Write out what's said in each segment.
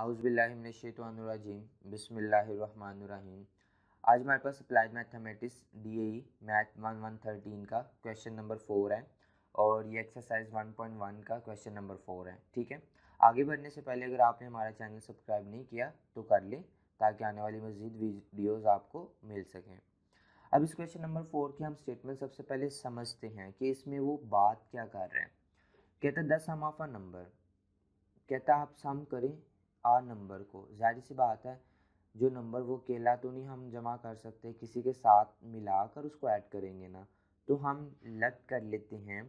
आउज़बिल्लिमिनशैतवानरजीम बिसमीम आज हमारे पास applied mathematics D A math one one thirteen का क्वेश्चन नंबर फोर है और ये एक्सरसाइज वन पॉइंट वन का क्वेश्चन नंबर फोर है ठीक है आगे बढ़ने से पहले अगर आपने हमारा चैनल सब्सक्राइब नहीं किया तो कर लें ताकि आने वाली मज़ीद वीडियोज़ आपको मिल सकें अब इस क्वेश्चन नंबर फोर के हम स्टेटमेंट सबसे पहले समझते हैं कि इसमें वो बात क्या कर रहे हैं कहता दस हम ऑफ नंबर कहता आप सम करें आ नंबर को जाहिर सी बात है जो नंबर वो अकेला तो नहीं हम जमा कर सकते किसी के साथ मिलाकर उसको ऐड करेंगे ना तो हम लग कर लेते हैं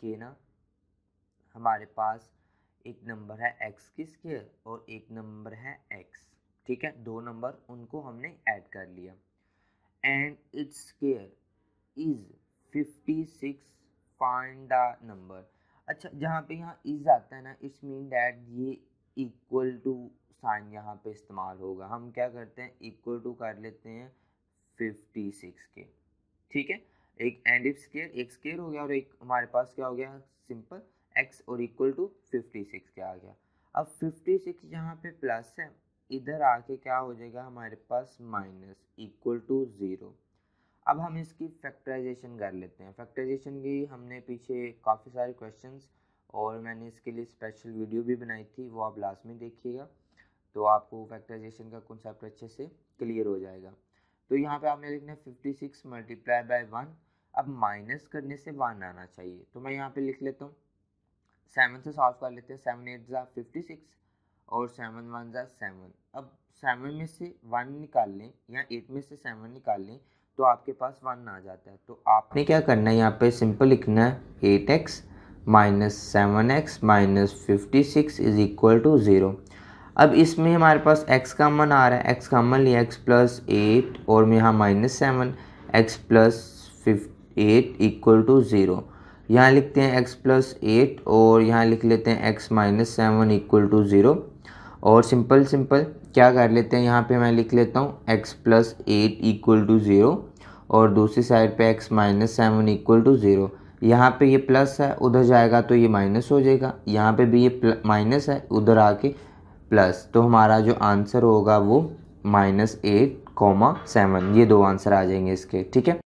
कि ना हमारे पास एक नंबर है एक्स की स्केयर और एक नंबर है एक्स ठीक है दो नंबर उनको हमने ऐड कर लिया and it's care is fifty six find the number अच्छा जहाँ पे यहाँ इज आता है ना इट्स मीन डैट ये साइन यहाँ पे इस्तेमाल होगा हम क्या करते हैं इक्वल टू कर लेते हैं फिफ्टी सिक्स के ठीक है एक एंड इफ स्केयर एक स्केयर हो गया और एक हमारे पास क्या हो गया सिंपल एक्स और इक्वल टू फिफ्टी सिक्स के आ गया अब फिफ्टी सिक्स यहाँ पे प्लस है इधर आके क्या हो जाएगा हमारे पास माइनस इक्वल टू ज़ीरो अब हम इसकी फैक्टराइजेशन कर लेते हैं फैक्टराइजेशन की हमने पीछे काफ़ी सारे क्वेश्चंस और मैंने इसके लिए स्पेशल वीडियो भी बनाई थी वो आप लास्ट में देखिएगा तो आपको फैक्टराइजेशन का कॉन्सेप्ट अच्छे से क्लियर हो जाएगा तो यहाँ पे आपने लिखना है fifty six multiply by one अब माइनस करने से वन आना चाहिए तो मैं यहाँ पे लिख लेता हूँ सेवन से सॉल्व कर लेते हैं सेवन एट ज़ा फिफ्टी सिक्स और सेवन वन ज़ा सेवन अब सेवन में से वन निकाल लें या एट में से सेवन निकाल लें तो आपके पास वन आ जाता है तो आपने क्या करना है यहाँ पे सिंपल लिखना है eight x minus seven x minus fifty six is equal to zero अब इसमें हमारे पास x कामन आ रहा है x कामन लिया x प्लस एट और यहाँ माइनस सेवन एक्स प्लस फिफ एट इक्वल टू ज़ीरो यहाँ लिखते हैं x प्लस एट और यहाँ लिख लेते हैं x minus seven equal to zero और सिंपल सिंपल क्या कर लेते हैं यहाँ पे मैं लिख लेता हूँ x plus eight equal to zero और दूसरी साइड पे x minus seven equal to zero यहाँ पे ये प्लस है उधर जाएगा तो ये माइनस हो जाएगा यहाँ पे भी ये माइनस है उधर आके प्लस तो हमारा जो आंसर होगा वो माइनस एट कॉमा सेवन ये दो आंसर आ जाएंगे इसके ठीक है